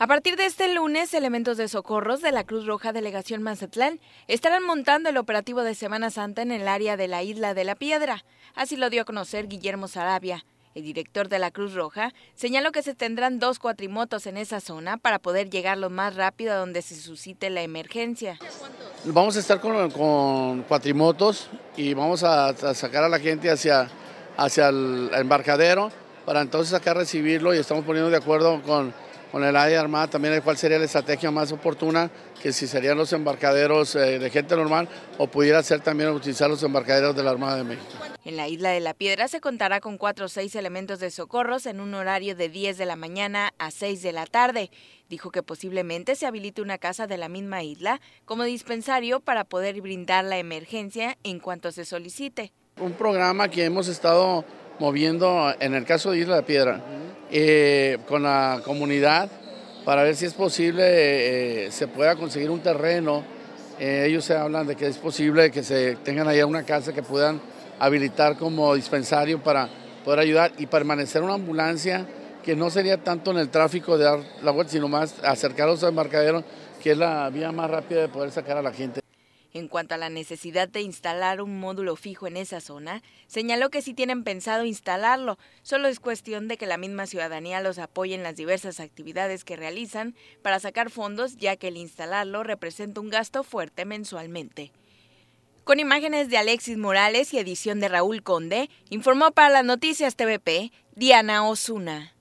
A partir de este lunes, elementos de socorros de la Cruz Roja Delegación Mazatlán estarán montando el operativo de Semana Santa en el área de la Isla de la Piedra. Así lo dio a conocer Guillermo Sarabia. El director de la Cruz Roja señaló que se tendrán dos cuatrimotos en esa zona para poder llegar lo más rápido a donde se suscite la emergencia. Vamos a estar con, cuatrimotos y vamos a, sacar a la gente hacia, hacia el embarcadero para entonces acá recibirlo y estamos poniendo de acuerdo con con el área armada también cuál sería la estrategia más oportuna, que si serían los embarcaderos eh, de gente normal o pudiera ser también utilizar los embarcaderos de la Armada de México. En la Isla de la Piedra se contará con cuatro o seis elementos de socorros en un horario de 10 de la mañana a 6 de la tarde. Dijo que posiblemente se habilite una casa de la misma isla como dispensario para poder brindar la emergencia en cuanto se solicite. Un programa que hemos estado moviendo, en el caso de Isla de Piedra, eh, con la comunidad para ver si es posible, eh, se pueda conseguir un terreno. Eh, ellos se hablan de que es posible que se tengan allá una casa que puedan habilitar como dispensario para poder ayudar y permanecer una ambulancia que no sería tanto en el tráfico de dar la vuelta, sino más acercarlos al embarcadero que es la vía más rápida de poder sacar a la gente. En cuanto a la necesidad de instalar un módulo fijo en esa zona, señaló que sí tienen pensado instalarlo, solo es cuestión de que la misma ciudadanía los apoye en las diversas actividades que realizan para sacar fondos, ya que el instalarlo representa un gasto fuerte mensualmente. Con imágenes de Alexis Morales y edición de Raúl Conde, informó para las noticias TVP Diana Osuna.